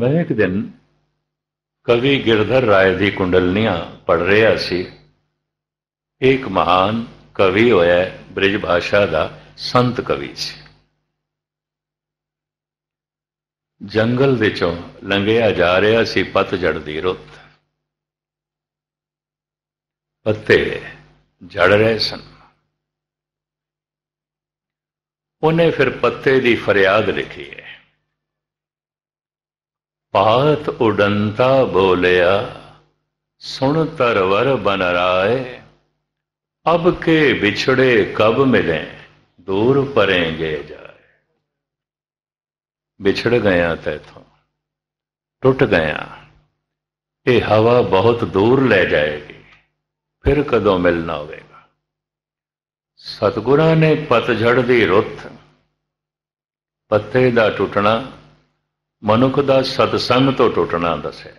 ਮੈਂ ਇੱਕ ਦਿਨ ਕਵੀ ਗਿਰਧਰ ਰਾਏ ਦੀ ਕੁੰਡਲਨੀਆਂ ਪੜ ਰਿਹਾ ਸੀ ਇੱਕ ਮਹਾਨ ਕਵੀ ਹੋਇਆ ਬ੍ਰਿਜ ਭਾਸ਼ਾ ਦਾ ਸੰਤ ਕਵੀ ਸੀ ਜੰਗਲ ਦੇ ਚੋਂ ਲੰਘਿਆ ਜਾ ਰਿਹਾ ਸੀ ਪਤਝੜ ਦੀ ਰੁੱਤ ਪੱਤੇ ਝੜ ਰਹੇ ਸਨ ਉਹਨੇ ਫਿਰ ਪੱਤੇ ਦੀ ਫਰਿਆਦ ਲਿਖੀ ਹੈ ਪਾਤ ਉਡੰਤਾ ਬੋਲਿਆ ਸੁਣ ਤਰਵਰ ਬਨ ਰਾਏ ਅਬ ਕੇ ਵਿਛੜੇ ਕਬ ਮਿਲੇ ਦੂਰ ਪਰੇਂਗੇ ਜਾਏ ਵਿਛੜ ਗਿਆ ਤੈਥੋਂ ਟੁੱਟ ਗਿਆ ਇਹ ਹਵਾ ਬਹੁਤ ਦੂਰ ਲੈ ਜਾਏਗੀ ਫਿਰ ਕਦੋਂ ਮਿਲਣਾ ਹੋਵੇਗਾ ਸਤਗੁਰਾਂ ਨੇ ਪਤਝੜ ਦੀ ਰੁੱਤ ਪੱਤੇ ਦਾ ਟੁੱਟਣਾ ਮਨੁੱਖ ਦਾ ਸਤਸੰਗ ਤੋਂ ਟੁੱਟਣਾ ਦੱਸਿਆ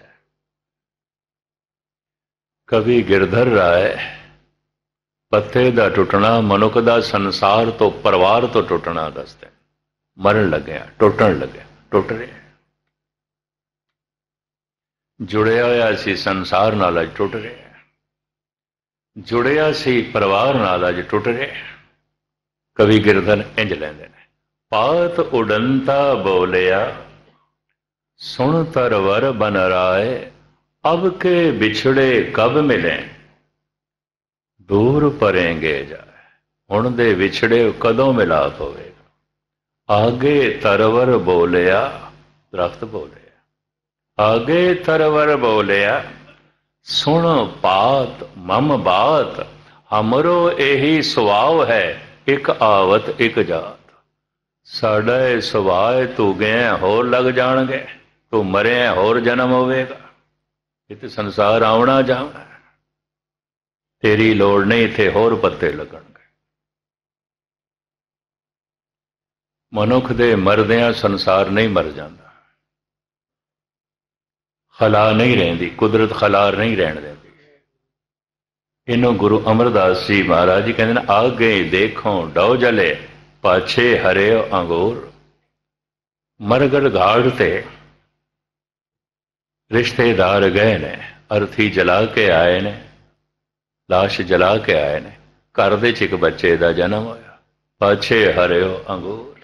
ਕਵੀ ਗਿਰਧਰ ਰਾਏ ਪੱਤੇ ਦਾ ਟੁੱਟਣਾ ਮਨੁੱਖ ਦਾ ਸੰਸਾਰ ਤੋਂ ਪਰਿਵਾਰ ਤੋਂ ਟੁੱਟਣਾ ਦੱਸਦੇ ਮਰਨ ਲੱਗਿਆ ਟੁੱਟਣ ਲੱਗਿਆ ਟੁੱਟ ਰਿਹਾ ਜੁੜਿਆ ਹੋਇਆ ਸੀ ਸੰਸਾਰ ਨਾਲ ਅਜ ਟੁੱਟ ਰਿਹਾ ਜੁੜਿਆ ਸੀ ਪਰਿਵਾਰ ਨਾਲ ਅਜ ਟੁੱਟ ਰਿਹਾ ਕਵੀ ਗਿਰਧਰ ਇੰਜ ਲੈਂਦੇ ਨੇ ਪਾਤ ਉਡੰਤਾ ਬੋਲਿਆ ਸੁਣ ਤਰਵਰ बन राय अब के ਵਿਛੜੇ ਕਬ ਮਿਲੇ ਦੂਰ ਪਰੇਂਗੇ ਜਾਏ ਹੁਣ ਦੇ ਵਿਛੜੇ ਕਦੋਂ ਮਿਲਾਪ ਹੋਵੇਗਾ ਆਗੇ ਤਰਵਰ ਬੋਲਿਆ ਦਰਖਤ ਬੋਲਿਆ ਆਗੇ ਤਰਵਰ ਬੋਲਿਆ ਸੁਣ ਬਾਤ ਮਮ ਬਾਤ ਹਮਰੋ ਇਹੀ ਸੁਆਵ ਹੈ ਇੱਕ ਆਵਤ ਇੱਕ ਜਾਤ ਸਾਡਾ ਇਹ ਸੁਭਾਅ ਤੂੰ ਗਏ ਹੋਰ ਲੱਗ ਜਾਣਗੇ ਤੋ ਮਰਿਆ ਹੋਰ ਜਨਮ ਹੋਵੇਗਾ ਇਹ ਤੇ ਸੰਸਾਰ ਆਉਣਾ ਜਾਵੇ ਤੇਰੀ ਲੋੜ ਨਹੀਂ ਇਥੇ ਹੋਰ ਪੱਤੇ ਲੱਗਣਗੇ ਮਨੁੱਖ ਦੇ ਮਰਦਿਆਂ ਸੰਸਾਰ ਨਹੀਂ ਮਰ ਜਾਂਦਾ ਖਲਾ ਨਹੀਂ ਰਹਿੰਦੀ ਕੁਦਰਤ ਖਲਾ ਨਹੀਂ ਰਹਿਣ ਦਿੰਦੀ ਇਹਨੂੰ ਗੁਰੂ ਅਮਰਦਾਸ ਜੀ ਮਹਾਰਾਜ ਜੀ ਕਹਿੰਦੇ ਨੇ ਆ ਗਏ ਦੇਖੋ ਡੋ ਜਲੇ ਪਾਛੇ ਹਰੇ ਅੰਗੂਰ ਮਰਗੜ ਘਾੜ ਤੇ ਰਿਸ਼ਤੇਦਾਰ ਗਏ ਨੇ ਅਰਥੀ ਜਲਾ ਕੇ ਆਏ ਨੇ ਲਾਸ਼ ਜਲਾ ਕੇ ਆਏ ਨੇ ਘਰ ਦੇ ਚ ਇੱਕ ਬੱਚੇ ਦਾ ਜਨਮ ਹੋਇਆ ਪਾਛੇ ਹਰਿਓ ਅੰਗੂਰ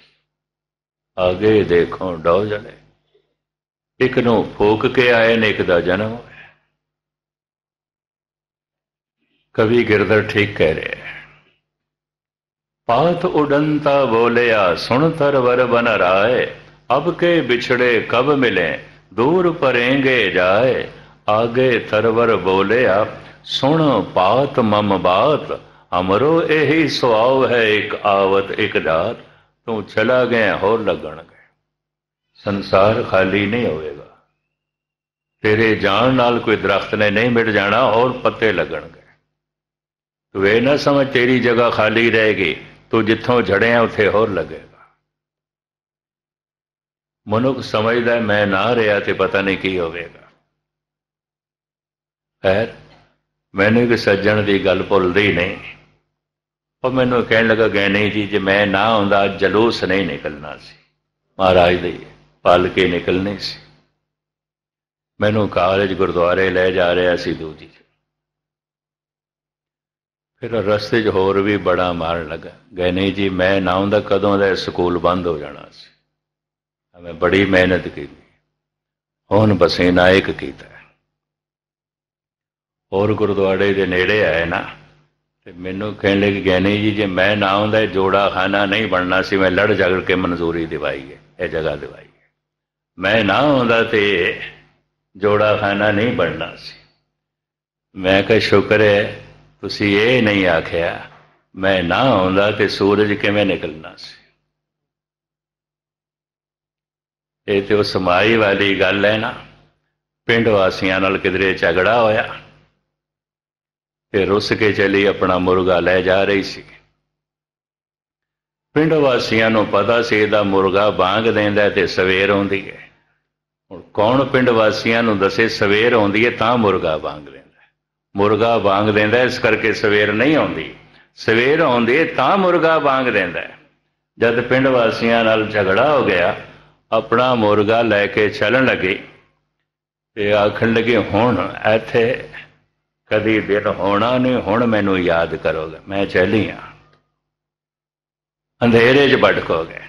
ਅਗੇ ਦੇਖੋ ਡੋ ਜਲੇ ਇੱਕ ਨੂੰ ਫੋਕ ਕੇ ਆਏ ਨੇ ਇੱਕ ਦਾ ਜਨਮ ਹੋਇਆ ਕਵੀ ਗਿਰਦਰ ਠੀਕ ਕਹਿ ਰਿਹਾ ਪਾਤ ਉਡੰਤਾ ਬੋਲਿਆ ਸੁਣ ਤਰ ਵਰ ਬਨ ਰਾਏ ਅਬ ਕੇ ਵਿਛੜੇ ਕਬ ਮਿਲੇ ਦੂਰ ਪਰੇਂਗੇ ਜਾਏ ਆਗੇ ਤਰਵਰ ਬੋਲਿਆ ਸੁਣ ਪਾਤ ਮਮ ਬਾਤ ਅਮਰੋ ਇਹੀ ਸੁਆਵ ਹੈ ਇੱਕ ਆਵਤ ਇੱਕ ਦਾਤ ਤੂੰ ਚਲਾ ਗਿਆ ਹੋਰ ਲੱਗਣ ਗਏ ਸੰਸਾਰ ਖਾਲੀ ਨਹੀਂ ਹੋਵੇਗਾ ਤੇਰੇ ਜਾਣ ਨਾਲ ਕੋਈ ਦਰਖਤ ਨੇ ਨਹੀਂ ਮਿਟ ਜਾਣਾ ਹੋਰ ਪੱਤੇ ਗਏ ਤੂੰ ਇਹ ਨਾ ਸਮਝ ਤੇਰੀ ਜਗ੍ਹਾ ਖਾਲੀ ਰਹੇਗੀ ਤੂੰ ਜਿੱਥੋਂ ਝੜਿਆ ਉੱਥੇ ਹੋਰ ਲੱਗੇ ਮਨੁੱਖ ਸਮਝਦਾ ਮੈਂ ਨਾ ਰਿਹਾ ਤੇ ਪਤਾ ਨਹੀਂ ਕੀ ਹੋਵੇਗਾ ਫਿਰ ਮੈਨੂੰ ਕਿ ਸੱਜਣ ਦੀ ਗੱਲ ਭੁੱਲਦੇ ਹੀ ਨਹੀਂ ਉਹ ਮੈਨੂੰ ਕਹਿਣ ਲੱਗਾ ਨਹੀਂ ਜੀ ਜੇ ਮੈਂ ਨਾ ਆਉਂਦਾ ਜਲੂਸ ਨਹੀਂ ਨਿਕਲਣਾ ਸੀ ਮਹਾਰਾਜ ਦੇ ਪਾਲਕੇ ਨਿਕਲਨੇ ਸੀ ਮੈਨੂੰ ਕਾਲਜ ਗੁਰਦੁਆਰੇ ਲੈ ਜਾ ਰਿਹਾ ਸੀ ਦੂਜੀ ਫਿਰ ਰਸਤੇ 'ਚ ਹੋਰ ਵੀ ਬੜਾ ਮਾਰ ਲੱਗਾ ਨਹੀਂ ਜੀ ਮੈਂ ਨਾ ਆਉਂਦਾ ਕਦੋਂ ਦਾ ਸਕੂਲ ਬੰਦ ਹੋ ਜਾਣਾ ਸੀ हमें ਬੜੀ ਮਿਹਨਤ ਕੀਤੀ ਹੁਣ ਬਸੇ ਨਾਇਕ ਕੀਤਾ ਹੋਰ ਗੁਰਦੁਆਰੇ ਦੇ ਨੇੜੇ ਆਏ ਨਾ ਤੇ ਮੈਨੂੰ ਕਹਿਣ ਲੱਗੇ ਗਿਆਨੀ ਜੀ ਜੇ ਮੈਂ ਨਾ ਆਉਂਦਾ ਜੋੜਾ ਖਾਨਾ ਨਹੀਂ ਬਣਨਾ ਸੀ ਮੈਂ ਲੜ ਝਗੜ ਕੇ ਮਨਜ਼ੂਰੀ ਦਿਵਾਈ ਹੈ ਇਹ ਜਗ੍ਹਾ ਦਿਵਾਈ ਹੈ ਮੈਂ ਨਾ ਆਉਂਦਾ ਤੇ ਜੋੜਾ ਖਾਨਾ ਨਹੀਂ ਬਣਨਾ ਸੀ ਮੈਂ ਕਿਹਾ ਸ਼ੁਕਰ ਹੈ ਤੁਸੀਂ ਇਹ ਨਹੀਂ ਆਖਿਆ ਮੈਂ ਨਾ ਆਉਂਦਾ ਤੇ ਸੂਰਜ ਕਿਵੇਂ ਨਿਕਲਣਾ ਸੀ ਇਹ ਤੇ ਉਹ ਸਮਾਈ ਵਾਲੀ ਗੱਲ ਹੈ ਨਾ ਪਿੰਡ ਵਾਸੀਆਂ ਨਾਲ ਕਿਧਰੇ ਝਗੜਾ ਹੋਇਆ ਤੇ ਰੁੱਸ ਕੇ ਚਲੀ ਆਪਣਾ ਮੁਰਗਾ ਲੈ ਜਾ ਰਹੀ ਸੀ ਪਿੰਡ ਵਾਸੀਆਂ ਨੂੰ ਪਤਾ ਸੀ ਇਹਦਾ ਮੁਰਗਾ ਬਾਗ ਦਿੰਦਾ ਤੇ ਸਵੇਰ ਆਉਂਦੀ ਹੈ ਹੁਣ ਕੌਣ ਪਿੰਡ ਵਾਸੀਆਂ ਨੂੰ ਦੱਸੇ ਸਵੇਰ ਆਉਂਦੀ ਹੈ ਤਾਂ ਮੁਰਗਾ ਬਾਗ ਲੈਂਦਾ ਮੁਰਗਾ ਬਾਗ ਦਿੰਦਾ ਇਸ ਕਰਕੇ ਸਵੇਰ ਨਹੀਂ ਆਉਂਦੀ ਸਵੇਰ ਆਉਂਦੀ ਤਾਂ ਮੁਰਗਾ ਬਾਗ ਦਿੰਦਾ ਜਦ ਪਿੰਡ ਵਾਸੀਆਂ ਨਾਲ ਝਗੜਾ ਹੋ ਗਿਆ ਆਪਣਾ ਮੁਰਗਾ ਲੈ ਕੇ ਚੱਲਣ ਲੱਗੇ ਤੇ ਆਖਣ ਲੱਗੇ ਹੁਣ ਇੱਥੇ ਕਦੀ ਦਿਨ ਹੋਣਾ ਨਹੀਂ ਹੁਣ ਮੈਨੂੰ ਯਾਦ ਕਰੋਗੇ ਮੈਂ ਚਲੀ ਆ ਅੰਧੇਰੇ 'ਚ ਭਟਕੋਗੇ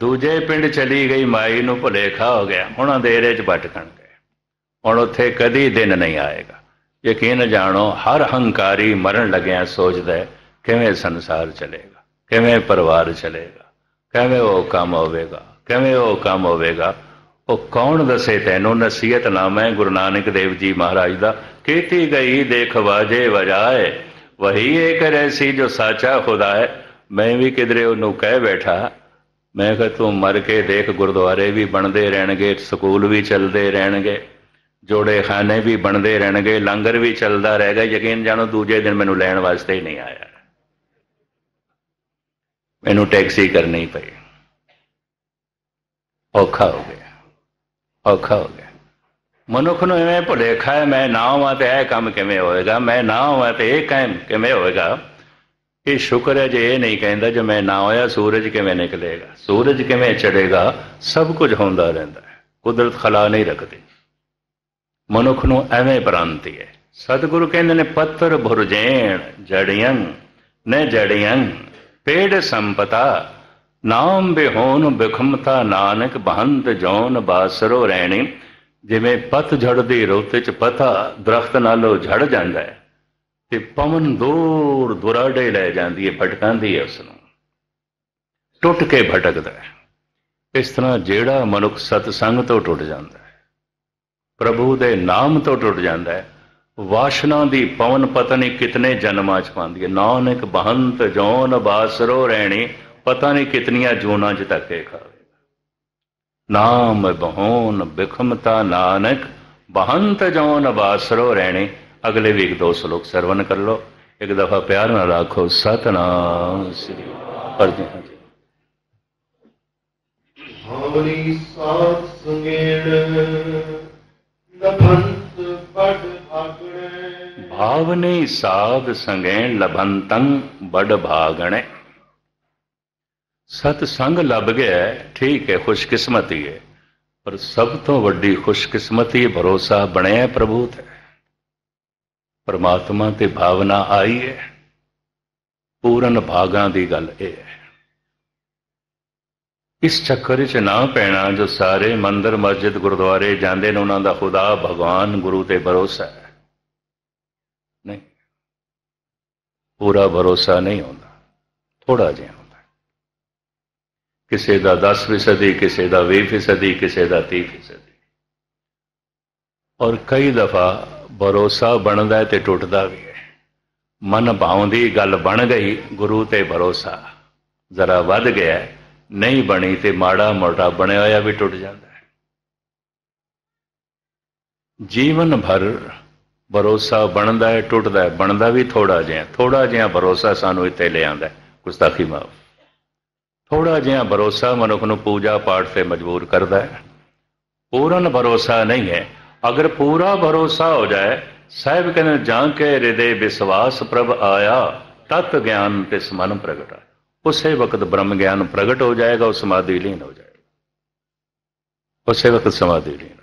ਦੂਜੇ ਪਿੰਡ ਚਲੀ ਗਈ ਮਾਈ ਨੂੰ ਭੁਲੇਖਾ ਹੋ ਗਿਆ ਹੁਣ ਅੰਧੇਰੇ 'ਚ ਭਟਕਣ ਗਏ ਹੁਣ ਉੱਥੇ ਕਦੀ ਦਿਨ ਨਹੀਂ ਆਏਗਾ ਯਕੀਨ ਜਾਣੋ ਹਰ ਹੰਕਾਰੀ ਮਰਨ ਲੱਗਿਆ ਸੋਚਦਾ ਕਿਵੇਂ ਸੰਸਾਰ ਚਲੇਗਾ ਕਿਵੇਂ ਪਰਿਵਾਰ ਚਲੇਗਾ ਕਿਵੇਂ ਉਹ ਕੰਮ ਹੋਵੇਗਾ ਕਿਵੇਂ ਉਹ ਕੰਮ ਹੋਵੇਗਾ ਉਹ ਕੌਣ ਦੱਸੇ ਤੈਨੂੰ ਨਸੀਹਤ ਨਾ ਮੈਂ ਗੁਰੂ ਨਾਨਕ ਦੇਵ ਜੀ ਮਹਾਰਾਜ ਦਾ ਕੀਤੀ ਗਈ ਦੇਖ ਵਾਜੇ ਵਜਾਏ ਵਹੀ ਇੱਕ ਰੈਸੀ ਜੋ ਸਾਚਾ ਖੁਦਾ ਹੈ ਮੈਂ ਵੀ ਕਿਧਰੇ ਉਹਨੂੰ ਕਹਿ ਬੈਠਾ ਮੈਂ ਕਿਹਾ ਤੂੰ ਮਰ ਕੇ ਦੇਖ ਗੁਰਦੁਆਰੇ ਵੀ ਬਣਦੇ ਰਹਿਣਗੇ ਸਕੂਲ ਵੀ ਚੱਲਦੇ ਰਹਿਣਗੇ ਜੋੜੇ ਖਾਨੇ ਵੀ ਬਣਦੇ ਰਹਿਣਗੇ ਲੰਗਰ ਵੀ ਚੱਲਦਾ ਰਹੇਗਾ ਯਕੀਨ ਜਾਣੋ ਦੂਜੇ ਦਿਨ ਮੈਨੂੰ ਲੈਣ ਵਾਸਤੇ ਹੀ ਨਹੀਂ ਆਇਆ ਮੈਨੂੰ ਟੈਕਸੀ ਕਰਨੀ ਪਈ ਔਖਾ ਹੋ ਗਿਆ ਔਖਾ ਹੋ ਗਿਆ ਮਨੁੱਖ ਨੂੰ ਐਵੇਂ ਭੁਲੇਖਾ ਹੈ ਮੈਂ ਨਾ ਹਾਂ ਤੇ ਇਹ ਕੰਮ ਕਿਵੇਂ ਹੋਏਗਾ ਮੈਂ ਨਾ ਹਾਂ ਤੇ ਇਹ ਕੰਮ ਕਿਵੇਂ ਹੋਏਗਾ ਇਹ ਸ਼ੁਕਰ ਹੈ ਜੇ ਇਹ ਨਹੀਂ ਕਹਿੰਦਾ ਜੇ ਮੈਂ ਨਾ ਹੋਇਆ ਸੂਰਜ ਕਿਵੇਂ ਨਿਕਲੇਗਾ ਸੂਰਜ ਕਿਵੇਂ ਚੜੇਗਾ ਸਭ ਕੁਝ ਹੁੰਦਾ ਰਹਿੰਦਾ ਹੈ ਕੁਦਰਤ ਖਲਾ ਨਹੀਂ ਰੱਖਦੀ ਮਨੁੱਖ ਨੂੰ ਐਵੇਂ ਪ੍ਰਾਂਤੀ ਹੈ ਸਤਿਗੁਰੂ ਕਹਿੰਦੇ ਨੇ ਪੱਤਰ ਭੁਰਜੇਣ ਜੜੀਆਂ ਨੇ ਜੜੀਆਂ ਪੇੜ ਸੰਪਤਾ ਨਾਮ ਬਿਹੋਨ ਬਖਮਤਾ ਨਾਨਕ ਬਹੰਤ ਜੋਨ ਬਾਸਰੋ ਰਹਿਣੇ ਜਿਵੇਂ ਪਤ ਝੜਦੇ ਰੋਤੇ ਚ ਪਤਾ ਦਰਖਤ ਨਾਲੋਂ ਝੜ ਜਾਂਦਾ ਹੈ ਤੇ ਪਵਨ ਦੂਰ ਦੁਰਾਡੇ ਲੈ ਜਾਂਦੀ ਹੈ ਭਟਕਾਂਦੀ ਹੈ ਉਸ ਨੂੰ ਟੁੱਟ ਕੇ ਭਟਕਦਾ ਹੈ ਇਸ ਤਰ੍ਹਾਂ ਜਿਹੜਾ ਮਨੁੱਖ ਸਤਸੰਗ ਤੋਂ ਟੁੱਟ ਜਾਂਦਾ ਹੈ ਪ੍ਰਭੂ ਦੇ ਨਾਮ ਤੋਂ ਟੁੱਟ ਜਾਂਦਾ ਹੈ ਵਾਸ਼ਨਾ ਦੀ ਪਵਨ ਪਤਨੀ ਕਿਤਨੇ ਜਨਮਾਂ ਚ ਪਾਉਂਦੀ ਹੈ ਨਾਨਕ ਬਹੰਤ ਜੋਨ ਬਾਸਰੋ ਰਹਿਣੀ ਪਤਾ ਨਹੀਂ ਕਿਤਨੀਆਂ ਜੋਨਾਂ ਚ ਧੱਕੇ ਖਾਵੇ ਨਾਮ ਬਹੋਨ ਬਖਮਤਾ ਨਾਨਕ ਬਹੰਤ ਜੋਨ ਬਾਸਰੋ ਰਹਿਣੀ ਅਗਲੇ ਵੀਕ ਦੋ ਸ਼ਲੋਕ ਸਰਵਨ ਕਰ ਲੋ ਇੱਕ ਦਫਾ ਪਿਆਰ ਨਾਲ ਆਖੋ ਸਤਨਾਮ ਸ੍ਰੀ ਪਰਦੇ ਹਾਂ ਜੀ ਹਮਰੀ ਸਾਥ ਸੰਗੇੜ ਭਾਵਨੇ ਸਾਧ ਸੰਗੈ ਲਭੰਤੰ ਬੜ ਭਾਗਣੇ ਸਤ ਸੰਗ ਲੱਭ ਗਿਆ ਠੀਕ ਹੈ ਖੁਸ਼ਕਿਸਮਤੀ ਹੈ ਪਰ ਸਭ ਤੋਂ ਵੱਡੀ ਖੁਸ਼ਕਿਸਮਤੀ ਭਰੋਸਾ ਬਣਿਆ ਪ੍ਰਭੂ ਤੇ ਪਰਮਾਤਮਾ ਤੇ ਭਾਵਨਾ ਆਈ ਹੈ ਪੂਰਨ ਭਾਗਾਂ ਦੀ ਗੱਲ ਇਹ ਹੈ ਇਸ ਚੱਕਰ ਵਿੱਚ ਨਾ ਪੈਣਾ ਜੋ ਸਾਰੇ ਮੰਦਰ ਮਸਜਿਦ ਗੁਰਦੁਆਰੇ ਜਾਂਦੇ ਨੇ ਉਹਨਾਂ ਦਾ ਖੁਦਾ ਭਗਵਾਨ ਗੁਰੂ ਤੇ ਭਰੋਸਾ ਹੈ ਨਹੀਂ ਪੂਰਾ ਭਰੋਸਾ ਨਹੀਂ ਹੁੰਦਾ ਥੋੜਾ ਜਿਹਾ ਹੁੰਦਾ ਕਿਸੇ ਦਾ 10% ਕਿਸੇ ਦਾ 20% ਕਿਸੇ ਦਾ 30% ਔਰ ਕਈ ਦਫਾ ਭਰੋਸਾ ਬਣਦਾ ਤੇ ਟੁੱਟਦਾ ਵੀ ਹੈ ਮਨ ਭਾਉਂਦੀ ਗੱਲ ਬਣ ਗਈ ਗੁਰੂ ਤੇ ਭਰੋਸਾ ਜ਼ਰਾ ਵੱਧ ਗਿਆ ਨਹੀਂ ਬਣੀ ਤੇ ਮਾੜਾ ਮੋਟਾ ਬਣਿਆ ਹੋਇਆ ਵੀ ਟੁੱਟ ਜਾਂਦਾ ਹੈ ਜੀਵਨ ਭਰ ਭਰੋਸਾ ਬਣਦਾ ਹੈ ਟੁੱਟਦਾ ਹੈ ਬਣਦਾ ਵੀ ਥੋੜਾ ਜਿਹਾ ਥੋੜਾ ਜਿਹਾ ਭਰੋਸਾ ਸਾਨੂੰ ਇੱਥੇ ਲਿਆਂਦਾ ਗੁਸਤਾਖੀ ਮਾਫ ਥੋੜਾ ਜਿਹਾ ਭਰੋਸਾ ਮਨੁੱਖ ਨੂੰ ਪੂਜਾ ਪਾਠ ਤੇ ਮਜਬੂਰ ਕਰਦਾ ਹੈ ਪੂਰਨ ਭਰੋਸਾ ਨਹੀਂ ਹੈ ਅਗਰ ਪੂਰਾ ਭਰੋਸਾ ਹੋ ਜਾਏ ਸਾਹਿਬ ਕਹਿੰਦੇ ਜਾਂ ਕੇ ਹਿਰਦੇ ਵਿਸ਼ਵਾਸ ਪ੍ਰਭ ਆਇਆ ਤਤ ਗਿਆਨ ਤੇ ਸਮਨ ਪ੍ਰਗਟਾ ਉਸੇ ਵਕਤ ਬ੍ਰਹਮ ਗਿਆਨ ਪ੍ਰਗਟ ਹੋ ਜਾਏਗਾ ਉਹ ਸਮਾਧੀ ਲੀਨ ਹੋ ਜਾਏਗਾ ਉਸੇ ਵਕਤ ਸਮਾਧੀ ਲੀਨ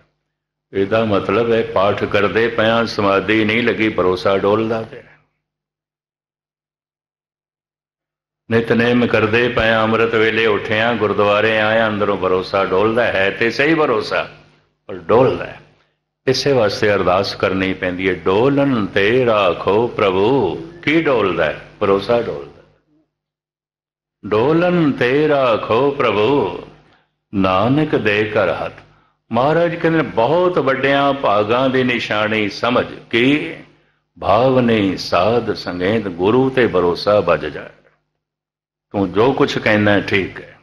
ਇਹਦਾ ਮਤਲਬ ਹੈ ਪਾਠ ਕਰਦੇ ਪਿਆ ਸਮਾਧੀ ਨਹੀਂ ਲੱਗੀ ਭਰੋਸਾ ਡੋਲਦਾ ਪਿਆ ਨਿਤਨੇਮ ਕਰਦੇ ਪਿਆ ਅੰਮ੍ਰਿਤ ਵੇਲੇ ਉਠਿਆ ਗੁਰਦੁਆਰੇ ਆਇਆ ਅੰਦਰੋਂ ਭਰੋਸਾ ਡੋਲਦਾ ਹੈ ਤੇ ਸਹੀ ਭਰੋਸਾ ਪਰ ਡੋਲਦਾ ਹੈ ਇਸੇ ਵਾਸਤੇ ਅਰਦਾਸ ਕਰਨੀ ਪੈਂਦੀ ਹੈ ਡੋਲਨ ਤੇ ਰਾਖੋ ਪ੍ਰਭੂ ਕੀ ਡੋਲਦਾ ਹੈ ਭਰੋਸਾ ਡੋਲਦਾ ਡੋਲਨ ਤੇ ਰਾਖੋ ਪ੍ਰਭੂ ਨਾਨਕ ਦੇ ਕਰ ਹੱਥ ਮਹਾਰਾਜ ਕਹਿੰਦੇ ਨੇ ਬਹੁਤ ਵੱਡਿਆਂ ਭਾਗਾਂ ਦੇ ਨਿਸ਼ਾਨੇ ਸਮਝ ਕੇ ਭਾਵ ਨੇ ਸਾਧ ਸੰਗੇਤ ਗੁਰੂ ਤੇ ਭਰੋਸਾ ਬਜ ਜਾਏ ਤੂੰ ਜੋ ਕੁਛ ਕਹਿੰਦਾ ਠੀਕ ਹੈ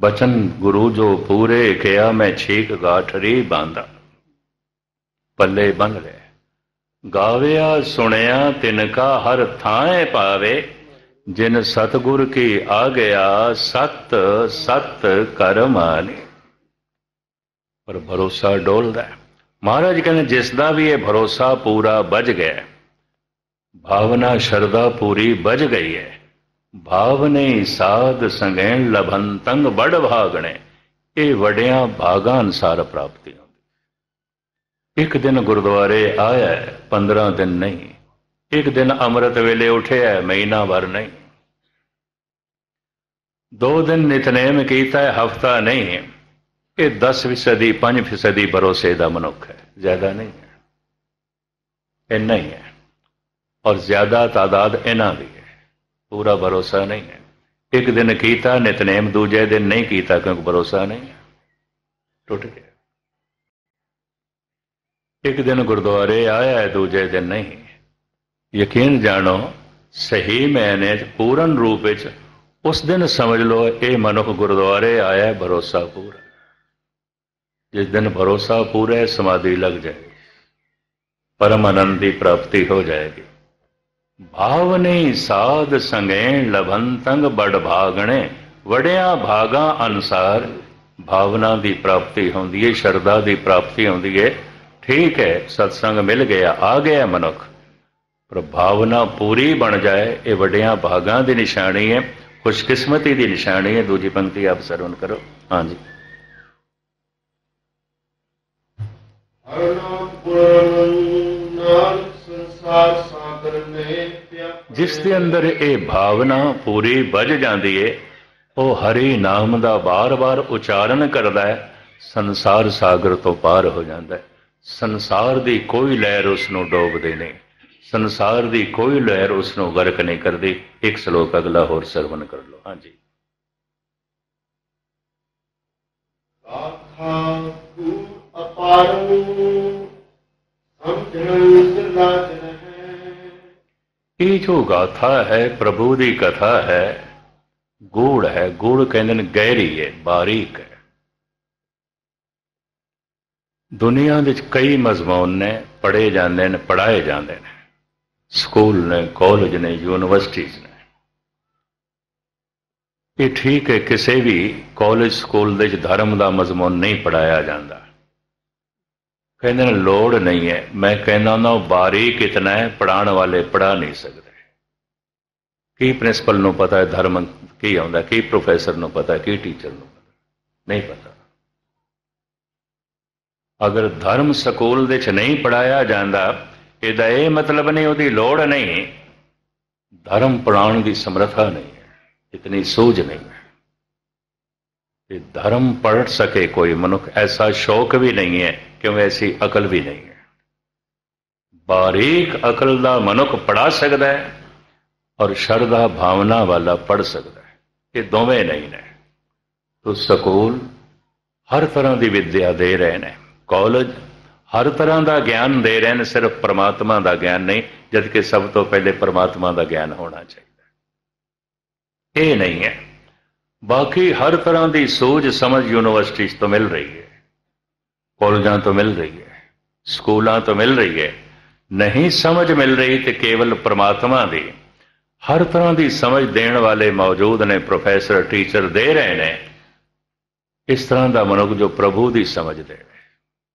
ਬਚਨ ਗੁਰੂ ਜੋ ਪੂਰੇ ਕਿਆ ਮੈਂ ਛੇਕ ਗਾਠਰੀ ਬਾਂਦਾ ਪੱਲੇ ਬੰਨ ਲੈ ਗਾਵਿਆ ਸੁਣਿਆ ਤਿਨ ਕਾ ਹਰ ਥਾਂ ਪਾਵੇ ਜਿਨ ਸਤਗੁਰ ਕੀ ਆ ਗਿਆ ਸਤ ਸਤ ਕਰਮਾਨੀ ਪਰ ਭਰੋਸਾ ਡੋਲਦਾ ਮਹਾਰਾਜ ਕਹਿੰਦੇ ਜਿਸ ਦਾ ਵੀ ਇਹ ਭਰੋਸਾ ਪੂਰਾ ਬਜ ਗਿਆ ਭਾਵਨਾ ਸ਼ਰਧਾ ਪੂਰੀ ਬਜ ਗਈ ਹੈ ਭਾਵਨੇ ਸਾਧ ਸੰਗੈਣ ਲਭੰਤੰਗ ਬੜ ਭਾਗਣੇ ਇਹ ਵਡਿਆਂ ਭਾਗਾ ਅਨਸਾਰ ਪ੍ਰਾਪਤੀ ਹੁੰਦੀ ਇੱਕ ਦਿਨ ਗੁਰਦੁਆਰੇ ਆਇਆ 15 ਦਿਨ ਨਹੀਂ ਇੱਕ ਦਿਨ ਅੰਮ੍ਰਿਤ ਵੇਲੇ ਉਠਿਆ ਮਹੀਨਾ ਵਰ ਨਹੀਂ ਦੋ ਦਿਨ ਨਿਤਨੇਮ ਕੀਤਾ ਹਫਤਾ ਨਹੀਂ ਇਹ 10% 5% ਭਰੋਸੇ ਦਾ ਮਨੁੱਖ ਹੈ ਜ਼ਿਆਦਾ ਨਹੀਂ ਹੈ ਇੰਨਾ ਹੀ ਹੈ ਔਰ ਜ਼ਿਆਦਾ ਤਾਦਾਦ ਇਹਨਾਂ ਦੀ ਹੈ ਪੂਰਾ ਭਰੋਸਾ ਨਹੀਂ ਹੈ ਇੱਕ ਦਿਨ ਕੀਤਾ ਨਿਤਨੇਮ ਦੂਜੇ ਦਿਨ ਨਹੀਂ ਕੀਤਾ ਕਿਉਂਕਿ ਭਰੋਸਾ ਨਹੀਂ ਟੁੱਟ ਗਿਆ ਇੱਕ ਦਿਨ ਗੁਰਦੁਆਰੇ ਆਇਆ ਹੈ ਦੂਜੇ ਦਿਨ ਨਹੀਂ ਯਕੀਨ ਜਾਣੋ ਸਹੀ ਮੈਨੇ ਪੂਰਨ ਰੂਪ ਵਿੱਚ ਉਸ ਦਿਨ ਸਮਝ ਲਓ ਇਹ ਮਨੁੱਖ ਗੁਰਦੁਆਰੇ ਆਇਆ ਭਰੋਸਾ ਪੂਰਾ ਜਿਸ ਦਿਨ ਭਰੋਸਾ ਪੂਰਾ ਸਮਾਧੀ ਲੱਗ ਜਾਏ ਪਰਮ ਆਨੰਦ ਦੀ ਪ੍ਰਾਪਤੀ ਹੋ ਜਾਏਗੀ ਭਾਵਨੇ ਸਾਧ ਸੰਗੇ ਲਭੰਤੰਗ ਬੜ ਭਾਗਣੇ ਵੜਿਆ ਭਾਗਾ ਅਨਸਾਰ ਭਾਵਨਾ ਦੀ ਪ੍ਰਾਪਤੀ ਹੁੰਦੀ ਹੈ ਸ਼ਰਧਾ ਦੀ ਪ੍ਰਾਪਤੀ ਹੁੰਦੀ ਹੈ ਠੀਕ ਹੈ ਸਤਸੰਗ ਮਿਲ ਗਿਆ ਆ ਗਿਆ ਮਨੁੱਖ ਪਰ ਭਾਵਨਾ ਪੂਰੀ ਬਣ ਜਾਏ ਇਹ ਵੱਡਿਆਂ ਭਾਗਾਂ ਦੀ ਨਿਸ਼ਾਨੀ ਹੈ ਖੁਸ਼ਕਿਸਮਤੀ ਦੀ ਨਿਸ਼ਾਨੀ ਹੈ ਦੂਜੀ ਪੰਕਤੀ ਆਪ ਸਰਵਨ ਕਰੋ ਹਾਂਜੀ ਜਿਸ ਦੇ ਅੰਦਰ ਇਹ ਭਾਵਨਾ ਪੂਰੀ ਵੱਜ ਜਾਂਦੀ ਏ ਉਹ ਹਰੀ ਨਾਮ ਦਾ ਬਾਰ-ਬਾਰ ਉਚਾਰਨ ਕਰਦਾ ਹੈ ਸੰਸਾਰ ਸਾਗਰ ਤੋਂ ਪਾਰ ਹੋ ਜਾਂਦਾ ਹੈ ਸੰਸਾਰ ਦੀ ਕੋਈ ਲਹਿਰ ਉਸ ਨੂੰ ਡੋਬਦੇ ਨਹੀਂ ਸੰਸਾਰ ਦੀ ਕੋਈ ਲਹਿਰ ਉਸ ਨੂੰ ਗਰਕ ਨਹੀਂ ਕਰਦੀ ਇੱਕ ਸ਼ਲੋਕ ਅਗਲਾ ਹੋਰ ਸਰਵਨ ਕਰ ਲਓ ਹਾਂਜੀ ਆਖਾ ਕੂ ਇਹ ਜੋ ਗਾਥਾ ਹੈ ਪ੍ਰਭੂ ਦੀ ਕਥਾ ਹੈ ਗੂੜ ਹੈ ਗੂੜ ਕਹਿੰਦੇ ਨੇ ਗਹਿਰੀ ਹੈ ਬਾਰੀਕ ਹੈ ਦੁਨੀਆ ਵਿੱਚ ਕਈ ਮਜ਼ਮੂਨ ਨੇ ਪੜ੍ਹੇ ਜਾਂਦੇ ਨੇ ਪੜਾਏ ਜਾਂਦੇ ਨੇ ਸਕੂਲ ਨੇ ਕਾਲਜ ਨੇ ਯੂਨੀਵਰਸਿਟੀਆਂ ਨੇ ਇਹ ਠੀਕ ਹੈ ਕਿਸੇ ਵੀ ਕਾਲਜ ਸਕੂਲ ਦੇ ਵਿੱਚ ਧਰਮ ਦਾ ਮਜ਼ਮੂਨ ਨਹੀਂ ਪੜਾਇਆ ਜਾਂਦਾ ਕਹਿੰਦੇ ਨੇ ਲੋੜ ਨਹੀਂ ਹੈ ਮੈਂ ਕਹਿੰਦਾ ਨਾ ਉਹ ਕਿਤਨਾ ਹੈ ਪੜਾਣ ਵਾਲੇ ਪੜਾ ਨਹੀਂ ਸਕਦੇ ਕੀ ਪ੍ਰਿੰਸੀਪਲ ਨੂੰ ਪਤਾ ਹੈ ਧਰਮ ਕੀ ਆਉਂਦਾ ਕੀ ਪ੍ਰੋਫੈਸਰ ਨੂੰ ਪਤਾ ਕੀ ਟੀਚਰ ਨੂੰ ਪਤਾ ਨਹੀਂ ਪਤਾ ਅਗਰ ਧਰਮ ਸਕੂਲ ਦੇ ਚ ਨਹੀਂ ਪੜਾਇਆ ਜਾਂਦਾ ਇਹਦਾ ਇਹ ਮਤਲਬ ਨਹੀਂ ਉਹਦੀ ਲੋੜ ਨਹੀਂ ਧਰਮ ਪੜਾਉਣ ਦੀ ਸਮਰੱਥਾ ਨਹੀਂ ਹੈ ਇਤਨੀ ਸੋਝ ਨਹੀਂ ਤੇ ਧਰਮ ਪੜ ਸਕੇ ਕੋਈ ਮਨੁੱਖ ਐਸਾ ਸ਼ੌਕ ਵੀ ਨਹੀਂ ਹੈ ਕਿਉਂ ਐਸੀ ਅਕਲ ਵੀ ਨਹੀਂ ਹੈ ਬਾਰੀਕ ਅਕਲ ਦਾ ਮਨੁੱਖ ਪੜਾ ਸਕਦਾ ਹੈ ਔਰ ਸ਼ਰਧਾ ਭਾਵਨਾ ਵਾਲਾ ਪੜ ਸਕਦਾ ਹੈ ਇਹ ਦੋਵੇਂ ਨਹੀਂ ਨੇ ਤੋ ਸਕੂਲ ਹਰ ਤਰ੍ਹਾਂ ਦੀ ਵਿਦਿਆ ਦੇ ਰਹੇ ਨੇ ਕਾਲਜ ਹਰ ਤਰ੍ਹਾਂ ਦਾ ਗਿਆਨ ਦੇ ਰਹੇ ਨੇ ਸਿਰਫ ਪਰਮਾਤਮਾ ਦਾ ਗਿਆਨ ਨਹੀਂ ਜਦ ਕਿ ਸਭ ਤੋਂ ਪਹਿਲੇ ਪਰਮਾਤਮਾ ਦਾ ਗਿਆਨ ਹੋਣਾ ਚਾਹੀਦਾ ਇਹ ਨਹੀਂ ਹੈ ਬਾਕੀ ਹਰ ਤਰ੍ਹਾਂ ਦੀ ਸੋਝ ਸਮਝ ਯੂਨੀਵਰਸਿਟੀ ਤੋਂ ਮਿਲ ਰਹੀ ਹੈ ਕਾਲਜਾਂ ਤੋਂ ਮਿਲ ਰਹੀ ਹੈ ਸਕੂਲਾਂ ਤੋਂ ਮਿਲ ਰਹੀ ਹੈ ਨਹੀਂ ਸਮਝ ਮਿਲ ਰਹੀ ਤੇ ਕੇਵਲ ਪ੍ਰਮਾਤਮਾ ਦੀ ਹਰ ਤਰ੍ਹਾਂ ਦੀ ਸਮਝ ਦੇਣ ਵਾਲੇ ਮੌਜੂਦ ਨੇ ਪ੍ਰੋਫੈਸਰ ਟੀਚਰ ਦੇ ਰਹੇ ਨੇ ਇਸ ਤਰ੍ਹਾਂ ਦਾ ਮਨੁੱਖ ਜੋ ਪ੍ਰਭੂ ਦੀ ਸਮਝ ਦੇ